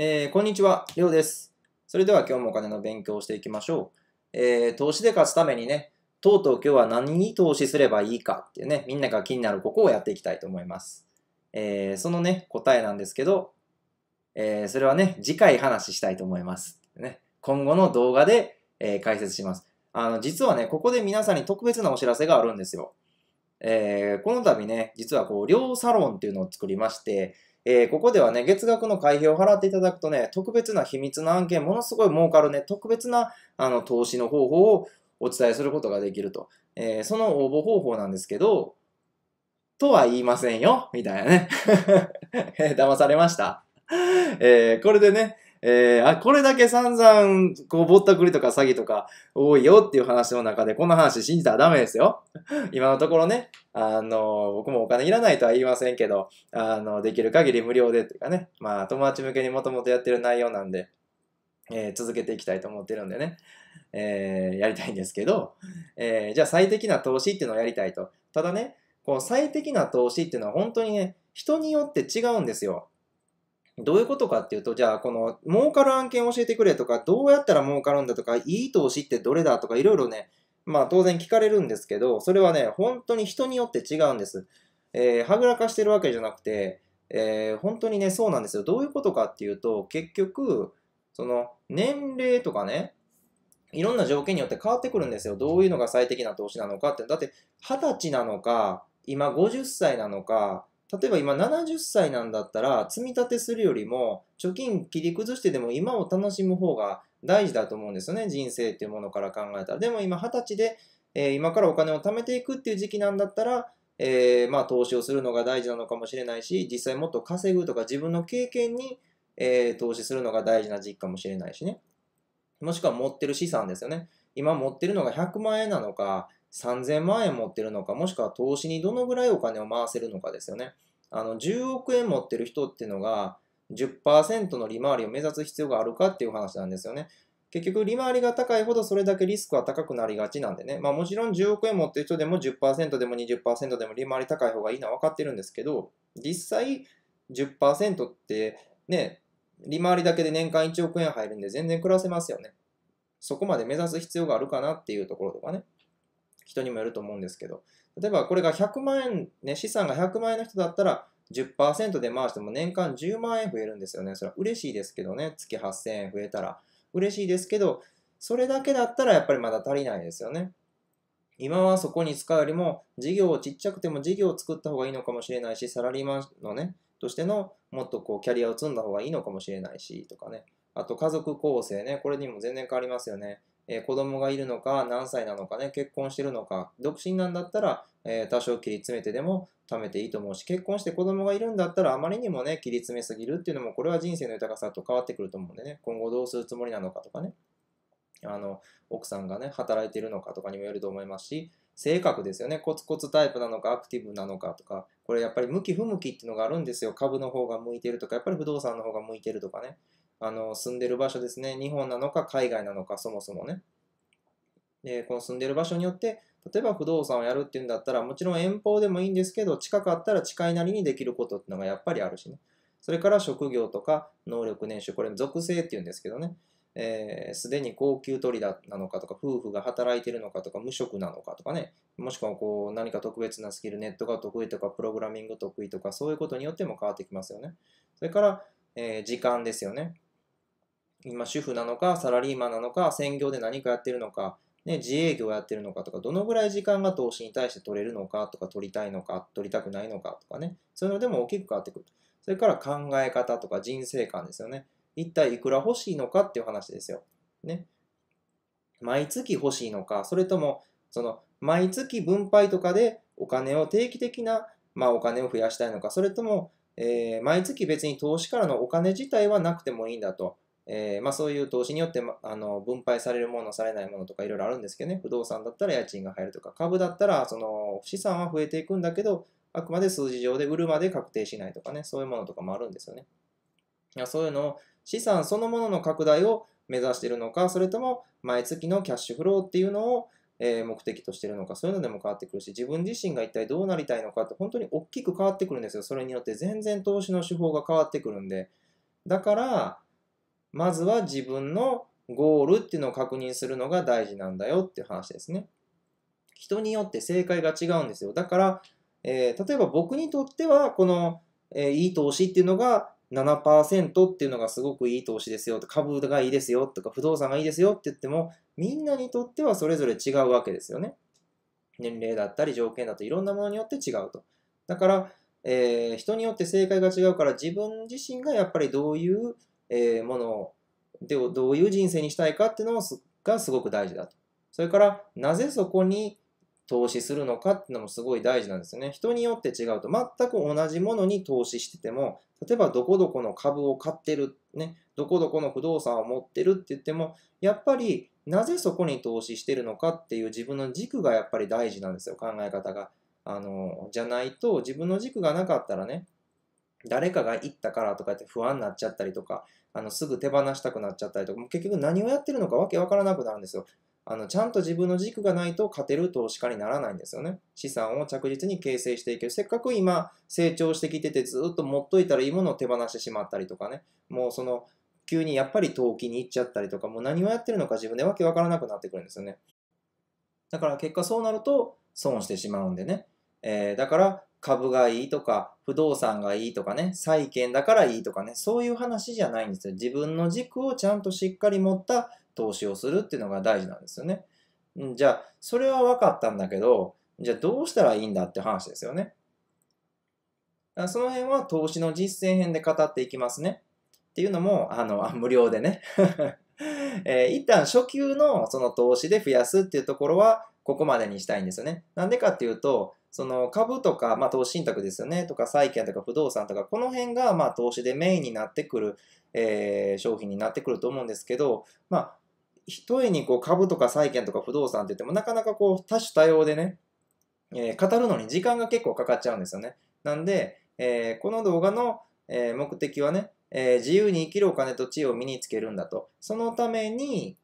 えー、こんにちは、りょうです。それでは今日もお金の勉強をしていきましょう。えー、投資で勝つためにね、とうとう今日は何に投資すればいいかっていうね、みんなが気になるここをやっていきたいと思います。えー、そのね、答えなんですけど、えー、それはね、次回話したいと思います。ね、今後の動画で、え解説します。あの、実はね、ここで皆さんに特別なお知らせがあるんですよ。えー、この度ね、実はこう、両サロンっていうのを作りまして、えー、ここではね、月額の会費を払っていただくとね、特別な秘密の案件、ものすごい儲かるね、特別なあの投資の方法をお伝えすることができると。えー、その応募方法なんですけど、とは言いませんよ、みたいなね。騙されました。えー、これでね、えー、あ、これだけ散々、こう、ぼったくりとか詐欺とか多いよっていう話の中で、この話信じたらダメですよ。今のところね、あの、僕もお金いらないとは言いませんけど、あの、できる限り無料でというかね、まあ、友達向けにもともとやってる内容なんで、えー、続けていきたいと思ってるんでね、えー、やりたいんですけど、えー、じゃあ最適な投資っていうのをやりたいと。ただね、この最適な投資っていうのは本当にね、人によって違うんですよ。どういうことかっていうと、じゃあ、この、儲かる案件教えてくれとか、どうやったら儲かるんだとか、いい投資ってどれだとか、いろいろね、まあ当然聞かれるんですけど、それはね、本当に人によって違うんです。えー、はぐらかしてるわけじゃなくて、えー、本当にね、そうなんですよ。どういうことかっていうと、結局、その、年齢とかね、いろんな条件によって変わってくるんですよ。どういうのが最適な投資なのかって。だって、二十歳なのか、今50歳なのか、例えば今70歳なんだったら積み立てするよりも貯金切り崩してでも今を楽しむ方が大事だと思うんですよね人生っていうものから考えたらでも今20歳で、えー、今からお金を貯めていくっていう時期なんだったら、えー、まあ投資をするのが大事なのかもしれないし実際もっと稼ぐとか自分の経験に、えー、投資するのが大事な時期かもしれないしねもしくは持ってる資産ですよね今持ってるのが100万円なのか3000万円持ってるのか、もしくは投資にどのぐらいお金を回せるのかですよね。あの、10億円持ってる人っていうのが10%の利回りを目指す必要があるかっていう話なんですよね。結局、利回りが高いほどそれだけリスクは高くなりがちなんでね。まあもちろん10億円持ってる人でも10%でも20%でも利回り高い方がいいのは分かってるんですけど、実際10%ってね、利回りだけで年間1億円入るんで全然暮らせますよね。そこまで目指す必要があるかなっていうところとかね。人にもよると思うんですけど、例えばこれが100万円、ね、資産が100万円の人だったら、10%で回しても年間10万円増えるんですよね。それは嬉しいですけどね、月8000円増えたら嬉しいですけど、それだけだったらやっぱりまだ足りないですよね。今はそこに使うよりも、事業をちっちゃくても事業を作った方がいいのかもしれないし、サラリーマンのね、としてのもっとこうキャリアを積んだ方がいいのかもしれないしとかね。あと家族構成ね、これにも全然変わりますよね。えー、子供がいるのか、何歳なのかね、結婚してるのか、独身なんだったら、えー、多少切り詰めてでも貯めていいと思うし、結婚して子供がいるんだったら、あまりにもね、切り詰めすぎるっていうのも、これは人生の豊かさと変わってくると思うんでね、今後どうするつもりなのかとかね、あの、奥さんがね、働いてるのかとかにもよると思いますし、性格ですよね。コツコツタイプなのか、アクティブなのかとか、これやっぱり向き不向きっていうのがあるんですよ。株の方が向いてるとか、やっぱり不動産の方が向いてるとかね。あの住んでる場所ですね、日本なのか海外なのか、そもそもね。で、この住んでる場所によって、例えば不動産をやるっていうんだったら、もちろん遠方でもいいんですけど、近かったら近いなりにできることってのがやっぱりあるしね。それから職業とか能力年収、これ属性っていうんですけどね、す、えー、で、に高級取りだなのかとか、夫婦が働いてるのかとか、無職なのかとかね、もしくはこう何か特別なスキル、ネットが得意とか、プログラミング得意とか、そういうことによっても変わってきますよね。それから、えー、時間ですよね。今主婦なのか、サラリーマンなのか、専業で何かやってるのか、ね、自営業やってるのかとか、どのぐらい時間が投資に対して取れるのかとか、取りたいのか、取りたくないのかとかね、そういうのでも大きく変わってくる。それから考え方とか人生観ですよね。一体いくら欲しいのかっていう話ですよ。ね。毎月欲しいのか、それとも、その、毎月分配とかでお金を定期的な、まあ、お金を増やしたいのか、それとも、えー、毎月別に投資からのお金自体はなくてもいいんだと。えー、まあ、そういう投資によって、あの分配されるもの、されないものとかいろいろあるんですけどね、不動産だったら家賃が入るとか、株だったらその資産は増えていくんだけど、あくまで数字上で売るまで確定しないとかね、そういうものとかもあるんですよね。そういうのを資産そのものの拡大を目指しているのか、それとも毎月のキャッシュフローっていうのをえ目的としてるのか、そういうのでも変わってくるし、自分自身が一体どうなりたいのかって本当に大きく変わってくるんですよ。それによって全然投資の手法が変わってくるんで。だから、まずは自分のゴールっていうのを確認するのが大事なんだよっていう話ですね。人によって正解が違うんですよ。だから、えー、例えば僕にとっては、この、えー、いい投資っていうのが7%っていうのがすごくいい投資ですよ株がいいですよとか不動産がいいですよって言っても、みんなにとってはそれぞれ違うわけですよね。年齢だったり条件だといろんなものによって違うと。だから、えー、人によって正解が違うから自分自身がやっぱりどういうえものでどういう人生にしたいかっていうのがすごく大事だと。それからなぜそこに投資するのかっていうのもすごい大事なんですよね。人によって違うと全く同じものに投資してても例えばどこどこの株を買ってる、ね、どこどこの不動産を持ってるって言ってもやっぱりなぜそこに投資してるのかっていう自分の軸がやっぱり大事なんですよ考え方が。あのじゃないと自分の軸がなかったらね誰かが行ったからとかって不安になっちゃったりとか、あのすぐ手放したくなっちゃったりとか、結局何をやってるのかわけわからなくなるんですよ。あのちゃんと自分の軸がないと勝てる投資家にならないんですよね。資産を着実に形成していける。せっかく今成長してきててずっと持っといたらいいものを手放してしまったりとかね。もうその急にやっぱり投機に行っちゃったりとか、もう何をやってるのか自分でわけわからなくなってくるんですよね。だから結果そうなると損してしまうんでね。えー、だから株がいいとか、不動産がいいとかね、債券だからいいとかね、そういう話じゃないんですよ。自分の軸をちゃんとしっかり持った投資をするっていうのが大事なんですよね。じゃあ、それは分かったんだけど、じゃあどうしたらいいんだって話ですよね。その辺は投資の実践編で語っていきますね。っていうのも、あの、あ無料でね。えー、一旦初級のその投資で増やすっていうところは、ここまでにしたいんですよね。なんでかっていうと、その株とか、まあ、投資信託ですよね、とか債券とか不動産とか、この辺がまあ投資でメインになってくる、えー、商品になってくると思うんですけど、まあ、ひとえにこう株とか債券とか不動産って言っても、なかなかこう多種多様でね、えー、語るのに時間が結構かかっちゃうんですよね。なんで、えー、この動画の、え目的はね、え自由に生きるお金と地位を身につけるんだと。そのために、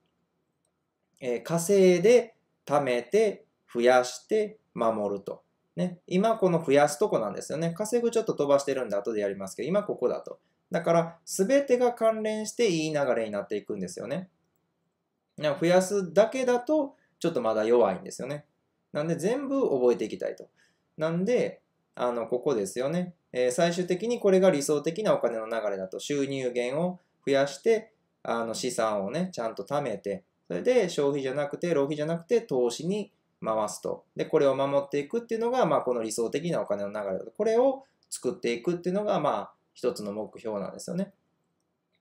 え稼いで、貯めて、増やして、守ると。ね、今この増やすとこなんですよね。稼ぐちょっと飛ばしてるんで後でやりますけど、今ここだと。だから、全てが関連していい流れになっていくんですよね。増やすだけだと、ちょっとまだ弱いんですよね。なんで、全部覚えていきたいと。なんで、あの、ここですよね。えー、最終的にこれが理想的なお金の流れだと。収入源を増やして、あの資産をね、ちゃんと貯めて、それで消費じゃなくて、浪費じゃなくて、投資に回すと。で、これを守っていくっていうのが、まあ、この理想的なお金の流れだと。これを作っていくっていうのが、まあ、一つの目標なんですよね。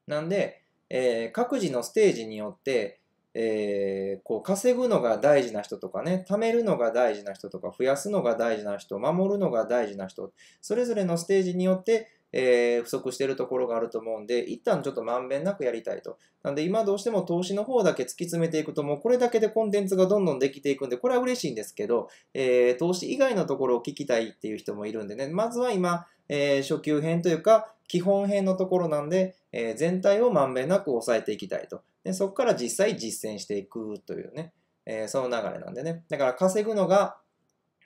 なんで、えー、各自のステージによって、えー、こう稼ぐのが大事な人とかね、貯めるのが大事な人とか、増やすのが大事な人、守るのが大事な人、それぞれのステージによってえー、不足しているところがあると思うんで、一旦ちょっとまんべんなくやりたいと。なんで今どうしても投資の方だけ突き詰めていくと、もうこれだけでコンテンツがどんどんできていくんで、これは嬉しいんですけど、えー、投資以外のところを聞きたいっていう人もいるんでね、まずは今、えー、初級編というか、基本編のところなんで、えー、全体をまんべんなく抑えていきたいと。でそこから実際実践していくというね、えー、その流れなんでね。だから稼ぐのが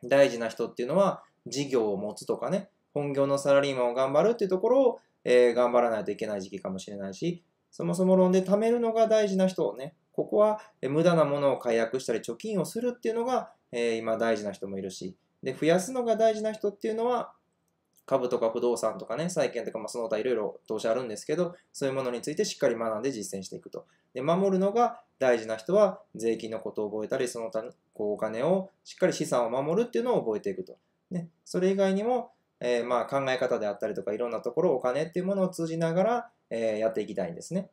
大事な人っていうのは、事業を持つとかね、本業のサラリーマンを頑張るっていうところを、えー、頑張らないといけない時期かもしれないし、そもそも論で貯めるのが大事な人をね、ここは無駄なものを解約したり貯金をするっていうのが、えー、今大事な人もいるし、で、増やすのが大事な人っていうのは、株とか不動産とかね、債券とか、まあ、その他いろいろ投資あるんですけど、そういうものについてしっかり学んで実践していくと。で、守るのが大事な人は、税金のことを覚えたり、その他、こう、お金を、しっかり資産を守るっていうのを覚えていくと。ね、それ以外にも、えー、まあ考え方であったりとかいろんなところお金っていうものを通じながら、えー、やっていきたいんですね。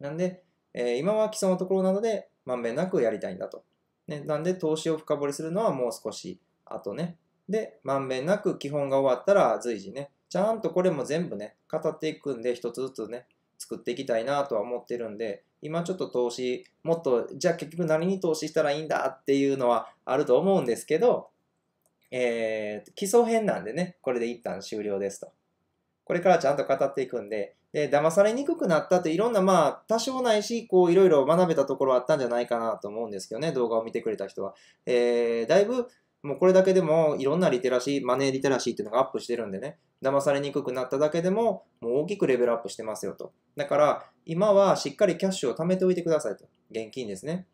なんで、えー、今は基礎のところなのでまんべんなくやりたいんだと。ね、なんで投資を深掘りするのはもう少し後ね。で、まんべんなく基本が終わったら随時ね、ちゃんとこれも全部ね、語っていくんで一つずつね、作っていきたいなとは思ってるんで、今ちょっと投資、もっと、じゃあ結局何に投資したらいいんだっていうのはあると思うんですけど、えー、基礎編なんでね、これで一旦終了ですと。これからちゃんと語っていくんで、で、騙されにくくなったっていろんな、まあ、多少ないし、こう、いろいろ学べたところあったんじゃないかなと思うんですけどね、動画を見てくれた人は。えー、だいぶ、もうこれだけでも、いろんなリテラシー、マネーリテラシーっていうのがアップしてるんでね、騙されにくくなっただけでも、もう大きくレベルアップしてますよと。だから、今はしっかりキャッシュを貯めておいてくださいと。現金ですね。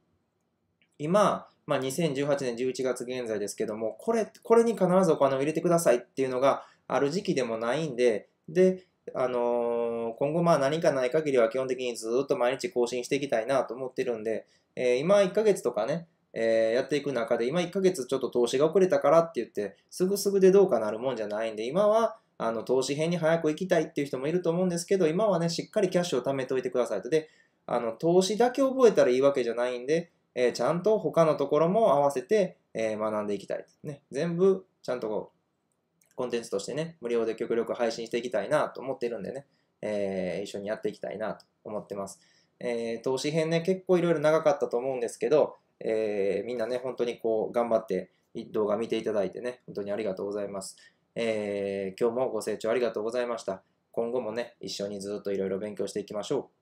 今、まあ、2018年11月現在ですけども、これ、これに必ずお金を入れてくださいっていうのがある時期でもないんで、で、あのー、今後まあ何かない限りは基本的にずっと毎日更新していきたいなと思ってるんで、えー、今1ヶ月とかね、えー、やっていく中で、今1ヶ月ちょっと投資が遅れたからって言って、すぐすぐでどうかなるもんじゃないんで、今は、あの、投資編に早く行きたいっていう人もいると思うんですけど、今はね、しっかりキャッシュを貯めておいてくださいと。で、あの、投資だけ覚えたらいいわけじゃないんで、えー、ちゃんと他のところも合わせて、えー、学んでいきたい。ね、全部ちゃんとこう、コンテンツとしてね、無料で極力配信していきたいなと思っているんでね、えー、一緒にやっていきたいなと思ってます。えー、投資編ね、結構いろいろ長かったと思うんですけど、えー、みんなね、本当にこう、頑張って動画見ていただいてね、本当にありがとうございます。えー、今日もご清聴ありがとうございました。今後もね、一緒にずっといろいろ勉強していきましょう。